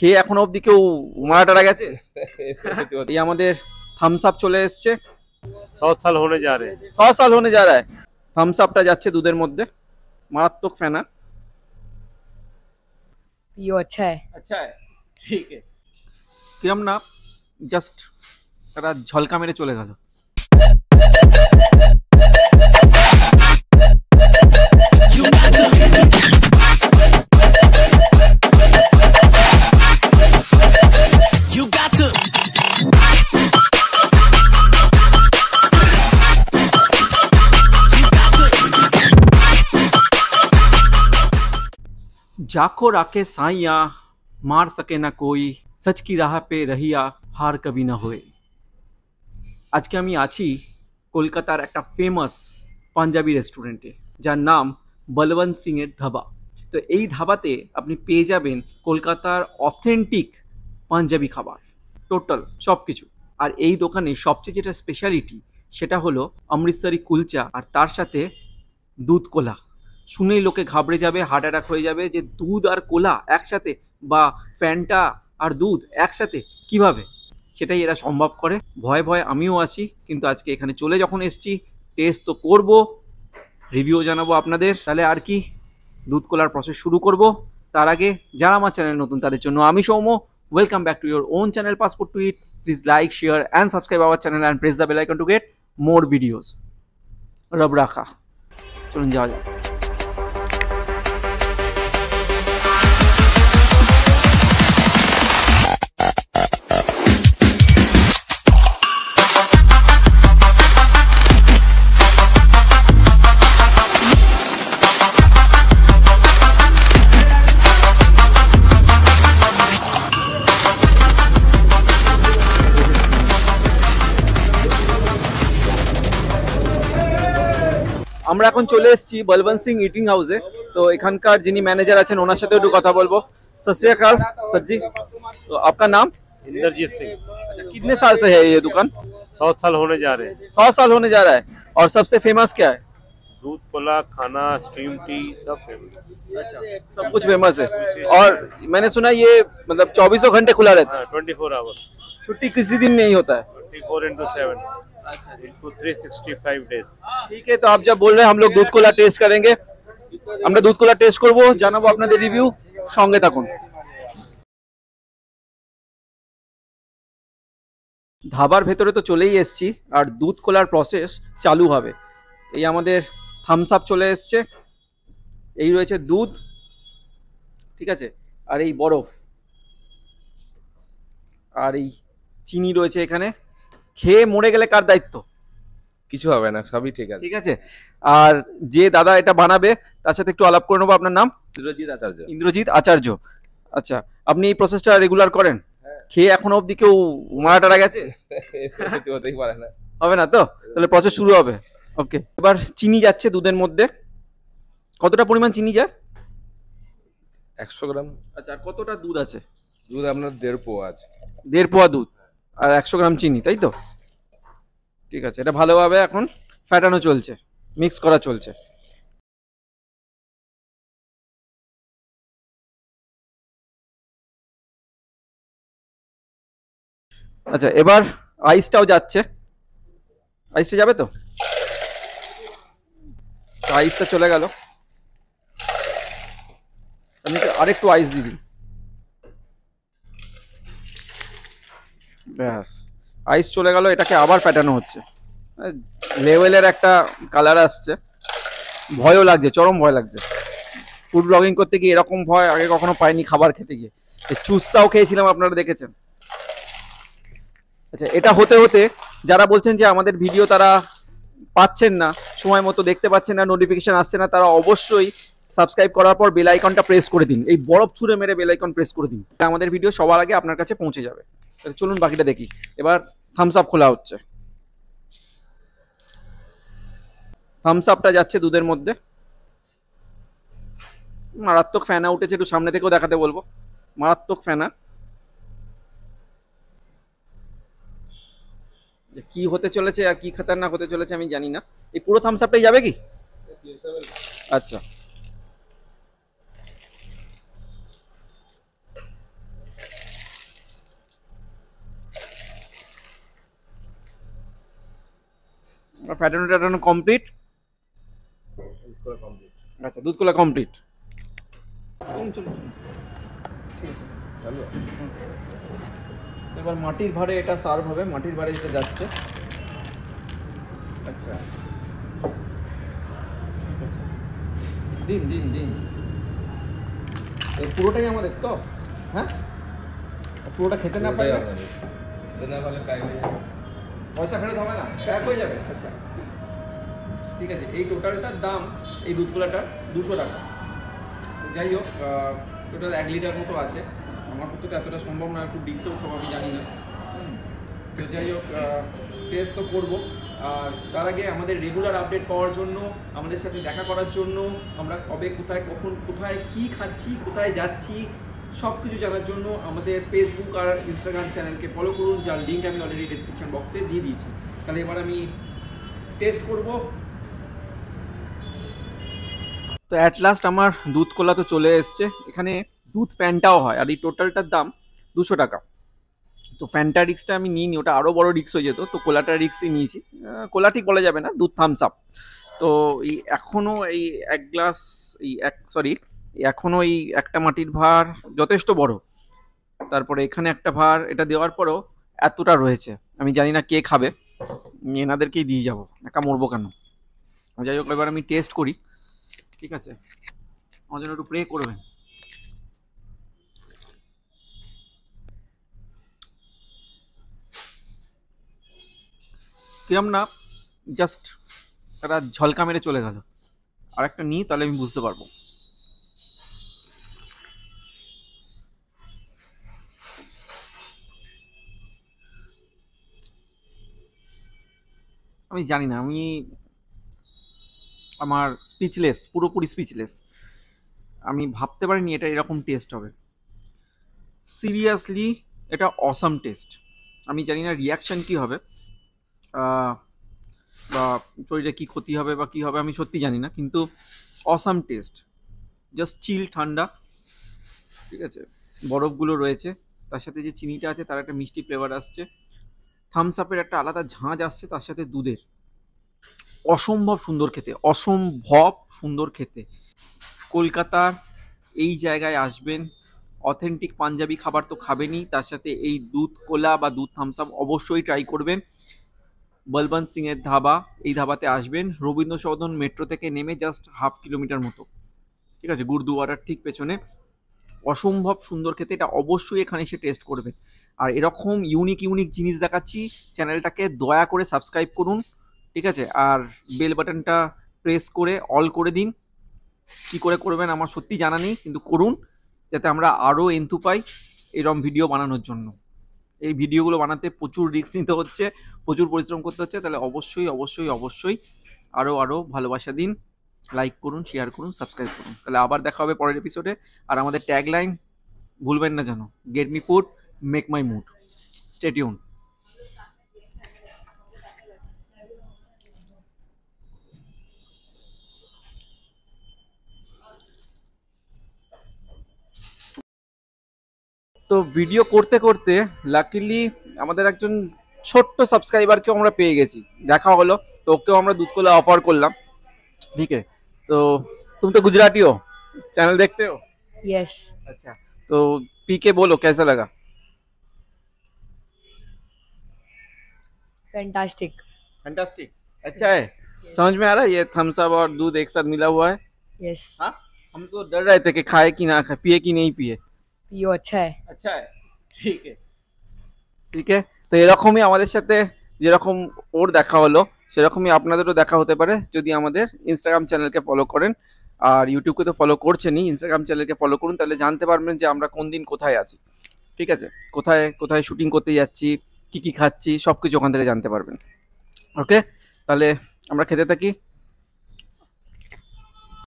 কে এখনো অবধি কেউ মারা টারা গেছে আমাদের থামস আপ চলে এসছে सौ साल होने जा रहे हैं সাল হলে যা রায় থামস আপটা যাচ্ছে দুধের মধ্যে মারাত্মক ফেনা पियो अच्छा আচ্ছা।, আচ্ছা ঠিক কিরম না জাস্ট একটা ঝলকা মেরে চলে গেল जाको राखे साइया मार सके না कोई सच की राह पे रहिया হার কবি না হয়ে আজকে আমি আছি কলকাতার একটা ফেমাস পাঞ্জাবি রেস্টুরেন্টে যার নাম বলবন্ত সিংয়ের ধাবা তো এই ধাবাতে আপনি পেয়ে যাবেন কলকাতার অথেন্টিক পাঞ্জাবি খাবার টোটাল সব কিছু আর এই দোকানে সবচেয়ে যেটা স্পেশালিটি সেটা হলো অমৃতসরি কুলচা আর তার সাথে দুধ কোলা শুনেই লোকে ঘাবড়ে যাবে হার্ট অ্যাটাক হয়ে যাবে যে দুধ আর কোলা একসাথে বা ফ্যানটা আর দুধ একসাথে কিভাবে সেটাই এরা সম্ভব করে ভয় ভয় আমিও আছি কিন্তু আজকে এখানে চলে যখন এসছি টেস্ট তো করব রিভিউ জানাবো আপনাদের তাহলে আর কি দুধ কোলার প্রসেস শুরু করব তার আগে যারা আমার চ্যানেল নতুন তাদের জন্য আমি সৌম welcome back to your own channel passport to eat please like share and subscribe our channel and press the bell icon to get more videos রব রাখা চলুন যাওয়া যাক আমরা এখন চলে এসেছি বলবন্ত সিং ইটিং হাউসে তো এখানকার যিনি ম্যানেজার আছেন ওনার সাথে একটু কথা বলবো आपका नाम कितने साल से है ये दुकान है और सबसे फेमस क्या है दूध कोला खाना टी सब फेमस फेमस है और मैंने सुना ये मतलब चौबीसों घंटे खुला रहता है हाँ, छुट्टी किसी दिन नहीं होता है ঠিক আছে তো আপনি যা तो আমরা দুধ কোলা টেস্ট করেন আমরা দুধ কোলা টেস্ট করব জানাবো আপনাদের রিভিউ সঙ্গে থাকুন ধাবার ভেতরে তো চলেই এসছি আর দুধ কোলার প্রসেস চালু হবে এই আমাদের থামস আপ চলে এসছে এই রয়েছে দুধ ঠিক আছে আর এই বরফ আর এই চিনি রয়েছে এখানে খেয়ে মরে গেলে কার দায়িত্ব কিছু হবে না সবই ঠিক আছে ঠিক আছে আর যে দাদা এটা বানাবে তার সাথে একটু আলাপ করে নেবো আপনার নাম ইন্দ্রজিৎ আচার্য ইন্দ্রজিৎ আচার্য আচ্ছা আপনি এই প্রসেসটা রেগুলার করেন হ্যাঁ। খেয়ে এখন অবধি কেউ মারা টারা গেছে হবে না তো তাহলে প্রসেস শুরু হবে ওকে এবার চিনি যাচ্ছে দুধের মধ্যে কতটা পরিমাণ চিনি যায় একশো গ্রাম আচ্ছা আর কতটা দুধ আছে দুধ আপনার দেড় পোয়া আছে দেড় পোয়া দুধ আর একশো গ্রাম চিনি তাই তো ঠিক আছে এটা ভালোভাবে এখন ফ্যাটানো চলছে মিক্স করা চলছে আচ্ছা এবার আইসটাও যাচ্ছে আইসটা যাবে তো আইসটা চলে গেল আমি আরেকটু আইস দিবি ব্যাস আইস চলে গেল এটাকে আবার প্যাটানো হচ্ছে লেভেলের একটা কালার আসছে ভয়ও লাগছে চরম ভয় লাগছে ফুড ব্লগিং করতে গিয়ে এরকম ভয় আগে কখনো পাইনি খাবার খেতে গিয়ে চুস্তাও খেয়েছিলাম আপনারা দেখেছেন আচ্ছা এটা হতে হতে যারা বলছেন যে আমাদের ভিডিও তারা পাচ্ছেন না সময় মতো দেখতে পাচ্ছেন না নোটিফিকেশান আসছে না তারা অবশ্যই সাবস্ক্রাইব করার পর বেল আইকনটা প্রেস করে দিন এই বরফ ছুঁড়ে মেরে বেল আইকন প্রেস করে দিন আমাদের ভিডিও সবার আগে আপনার কাছে পৌঁছে যাবে চলুন বাকিটা দেখি এবার থামস আপ খোলা হচ্ছে থামস আপটা যাচ্ছে দুধের মধ্যে মারাত্মক ফ্যানা উঠেছে একটু সামনে থেকেও দেখাতে বলবো মারাত্মক ফ্যানা কি হতে চলেছে আর কি না হতে চলেছে আমি জানি না এই পুরো থামস আপটাই যাবে কি আচ্ছা ফ্যাটানো ট্যাটানো কমপ্লিট আচ্ছা দুধ কলা কমপ্লিট এবার মাটির ভারে এটা সার্ভ হবে মাটির ভারে এটা যাচ্ছে আচ্ছা ঠিক আছে দিন দিন দিন এই পুরোটাই আমাদের তো হ্যাঁ পুরোটা খেতে না পারে না পারলে পয়সা ফেরত হবে না ব্যাক হয়ে যাবে আচ্ছা ঠিক আছে এই টোটালটার দাম এই দুধগুলাটার দুশো টাকা তো যাই হোক টোটাল এক লিটার মতো আছে আমার পক্ষে তো এতটা সম্ভব না একটু ডিক্সও খাবো আমি জানি না তো যাই হোক টেস্ট তো করবো আর তার আগে আমাদের রেগুলার আপডেট পাওয়ার জন্য আমাদের সাথে দেখা করার জন্য আমরা কবে কোথায় কখন কোথায় কি খাচ্ছি কোথায় যাচ্ছি সব কিছু জানার জন্য আমাদের ফেসবুক আর ইনস্টাগ্রাম চ্যানেলকে ফলো করুন যার লিঙ্ক আমি অলরেডি ডিসক্রিপশন বক্সে দিয়ে দিয়েছি তাহলে এবার আমি টেস্ট করব তো অ্যাট লাস্ট আমার দুধ কলা তো চলে এসছে এখানে দুধ ফ্যানটাও হয় আর এই টোটালটার দাম দুশো টাকা তো ফ্যানটা রিক্সটা আমি নিইনি ওটা আরও বড় রিক্স হয়ে যেত তো কোলাটা রিক্সই নিয়েছি কোলা ঠিক বলা যাবে না দুধ থামস আপ তো এই এখনও এই এক গ্লাস এই এক সরি এখনও এই একটা মাটির ভার যথেষ্ট বড় তারপরে এখানে একটা ভার এটা দেওয়ার পরও এতটা রয়েছে আমি জানি না কে খাবে এনাদেরকেই দিয়ে যাব একা মরবো কেন যাই হোক এবার আমি টেস্ট করি ঠিক আছে আমার জন্য একটু প্রে করবেন কিরম না জাস্ট একটা ঝলকা মেরে চলে গেল আর একটা নিই তাহলে আমি বুঝতে পারবো আমি জানি না আমি আমার স্পিচলেস পুরোপুরি স্পিচলেস আমি ভাবতে পারিনি এটা এরকম টেস্ট হবে সিরিয়াসলি এটা অসাম টেস্ট আমি জানি না রিয়াকশান কী হবে বা শরীরে কী ক্ষতি হবে বা কী হবে আমি সত্যি জানি না কিন্তু অসাম টেস্ট জাস্ট চিল ঠান্ডা ঠিক আছে বরফগুলো রয়েছে তার সাথে যে চিনিটা আছে তার একটা মিষ্টি ফ্লেভার আসছে থামস আপের একটা আলাদা ঝাঁজ আসছে তার সাথে দুধের অসম্ভব সুন্দর খেতে অসম্ভব সুন্দর খেতে কলকাতার এই জায়গায় আসবেন অথেন্টিক পাঞ্জাবি খাবার তো খাবেনই তার সাথে এই দুধ কোলা বা দুধ আপ অবশ্যই ট্রাই করবেন বলবন সিংয়ের ধাবা এই ধাবাতে আসবেন রবীন্দ্র সদন মেট্রো থেকে নেমে জাস্ট হাফ কিলোমিটার মতো ঠিক আছে গুরদুয়ারার ঠিক পেছনে অসম্ভব সুন্দর খেতে এটা অবশ্যই এখানে এসে টেস্ট করবেন আর এরকম ইউনিক ইউনিক জিনিস দেখাচ্ছি চ্যানেলটাকে দয়া করে সাবস্ক্রাইব করুন ঠিক আছে আর বেল বাটনটা প্রেস করে অল করে দিন কি করে করবেন আমার সত্যি জানা নেই কিন্তু করুন যাতে আমরা আরও এন্থু পাই এরম ভিডিও বানানোর জন্য এই ভিডিওগুলো বানাতে প্রচুর রিস্ক নিতে হচ্ছে প্রচুর পরিশ্রম করতে হচ্ছে তাহলে অবশ্যই অবশ্যই অবশ্যই আরও আরও ভালোবাসা দিন লাইক করুন শেয়ার করুন সাবস্ক্রাইব করুন তাহলে আবার দেখা হবে পরের এপিসোডে আর আমাদের ট্যাগলাইন ভুলবেন না যেন get me food make my mood stay tuned তো ভিডিও করতে করতে লাকিলি আমাদের একজন ছোট্ট সাবস্ক্রাইবারকেও আমরা পেয়ে গেছি দেখা হলো তো ওকেও আমরা দুধ কলা অফার করলাম ঠিক তো তুমি তো গুজরাটিও চ্যানেল দেখতে ইয়েস আচ্ছা তো পিকে বলো কেসা লাগা फैंटास्टिक फैंटास्टिक अच्छा है समझ में आ रहा है ये थम्स अप और दूध एक साथ मिला हुआ है यस हाँ हम तो डर रहे थे कि खाए कि ना खाए पिए कि नहीं पिए পিও আচ্ছা আচ্ছা ঠিক ঠিক তো এরকমই আমাদের সাথে যেরকম ওর দেখা হলো সেরকমই আপনাদেরও দেখা হতে পারে যদি আমাদের ইনস্টাগ্রাম চ্যানেলকে ফলো করেন আর ইউটিউবকে তো ফলো করছেনই ইনস্টাগ্রাম চ্যানেলকে ফলো করুন তাহলে জানতে পারবেন যে আমরা কোন দিন কোথায় আছি ঠিক আছে কোথায় কোথায় শুটিং করতে যাচ্ছি কি কি খাচ্ছি সব কিছু ওখান থেকে জানতে পারবেন ওকে তাহলে আমরা খেতে থাকি